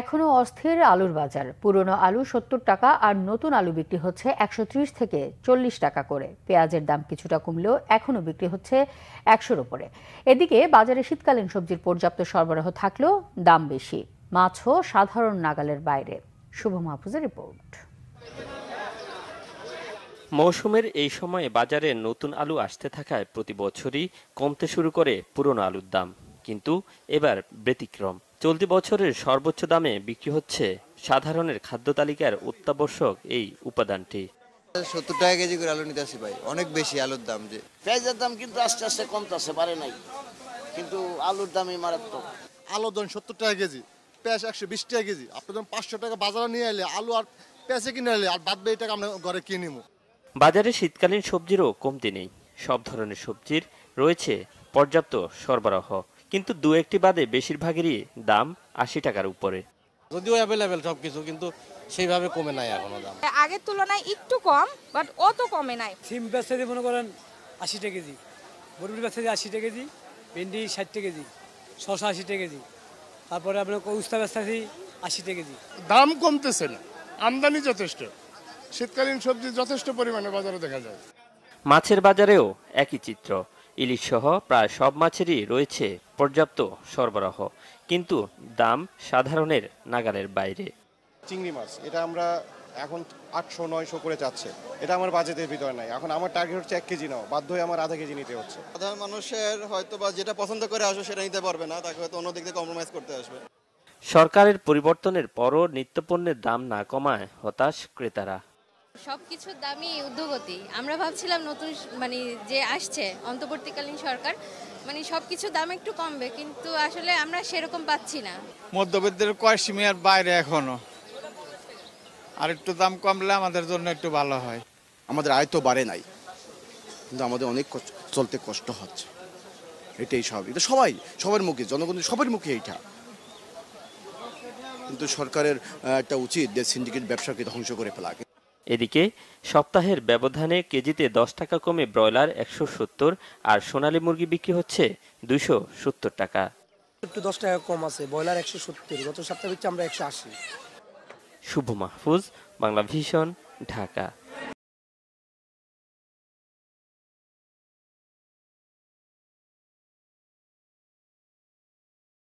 এখনও অস্থির আলুর বাজার পুরনো আলু সত্তর টাকা আর নতুন আলু বিক্রি হচ্ছে একশো থেকে চল্লিশ টাকা করে পেঁয়াজের দাম কিছুটা কমলেও এখনও বিক্রি হচ্ছে একশোর ওপরে এদিকে বাজারে শীতকালীন সবজির পর্যাপ্ত সরবরাহ থাকলেও দাম বেশি মাছও সাধারণ নাগালের বাইরে শুভ মাহফুজের রিপোর্ট মৌসুমের এই সময়ে বাজারে নতুন আলু আসতে থাকায় প্রতি বছরই কমতে শুরু করে পুরনো আলুর দাম কিন্তু এবার ব্যতিক্রম চলতি বছরের সর্বোচ্চ দামে বিক্রি হচ্ছে সাধারণের খাদ্য তালিকার অত্যাবশ্যক এই উপাদানটি সত্তর টাকা কেজি করে আলু নিতে আসি ভাই অনেক বেশি আলুর দাম যে পেঁয়াজের দাম কিন্তু আস্তে আস্তে কমতেছে পারে নাই কিন্তু আলুর দামই মারাত্মক আলু দাম সত্তর টাকা কেজি পেঁয়াজ একশো বিশ টাকা কেজি আপনি যখন পাঁচশো টাকা বাজারে নিয়ে এলে আলু আর পেঁয়াজে কিনে এলে আর বাদ টাকা আমরা ঘরে কিনে নিব বাজারে শীতকালীন সবজিরও কমতি নেই সব ধরনের সবজির রয়েছে পর্যাপ্ত সরবরাহ কিন্তু দু একটি বাদে বেশিরভাগেরই দাম আশি টাকার উপরে যদিও অ্যাভেলেবেল সব কিছু কিন্তু সেইভাবে কমে নাই এখনো দাম আগের তুলনায় একটু কম বাট অত কমে নাই সিম বেচতে মনে করেন আশি টাকা কেজি বরবুটি বেচতে আশি টাকা কেজি ভেন্ডি ষাট টাকা কেজি শশা আশি টাকা কেজি তারপরে আপনার উস্তা বেচতেছি আশি টাকা কেজি দাম কমতেছে না আমদানি যথেষ্ট শীতকালীন সবজি যথেষ্ট পরিমাণে বাজারে দেখা যায় মাছের বাজারেও একই চিত্র ইলিশসহ প্রায় সব মাছেরই রয়েছে পর্যাপ্ত সরবরাহ কিন্তু দাম সাধারণের নাগালের বাইরে চিংড়ি মাছ এটা আমরা এখন আটশো নয়শো করে যাচ্ছে এটা আমার বাজেটের ভিতরে নাই এখন আমার টার্গেট হচ্ছে এক কেজি নাও বাধ্য হয়ে আমার আধা কেজি নিতে হচ্ছে সাধারণ মানুষের হয়তো বা যেটা পছন্দ করে আসবে সেটা নিতে পারবে না তাকে হয়তো অন্য দিক থেকে কম্প্রোমাইজ করতে আসবে সরকারের পরিবর্তনের পরও নিত্যপণ্যের দাম না কমায় হতাশ ক্রেতারা সবকিছু দামি দামই উদ্যোগতি আমরা ভাবছিলাম নতুন মানে যে আসছে অন্তর্বর্তীকালীন সরকার মানে সবকিছু দাম একটু কমবে কিন্তু আসলে আমরা সেরকম পাচ্ছি না মধ্যবিত্তের কয় সীমার বাইরে এখনো আর একটু দাম কমলে আমাদের জন্য একটু ভালো হয় আমাদের আয় তো বাড়ে নাই কিন্তু আমাদের অনেক চলতে কষ্ট হচ্ছে এটাই সব এটা সবাই সবার মুখে জনগণের সবার মুখে এইটা কিন্তু সরকারের একটা উচিত যে সিন্ডিকেট ব্যবসাকে ধ্বংস করে ফেলা এদিকে সপ্তাহের ব্যবধানে কেজিতে দশ টাকা কমে ব্রয়লার একশো সত্তর আর সোনালী মুরগি বিক্রি হচ্ছে দুশো সত্তর টাকা একটু দশ টাকা কম আছে ব্রয়লার একশো সত্তর গত সপ্তাহে আমরা একশো আশি শুভ মাহফুজ বাংলা ভিশন ঢাকা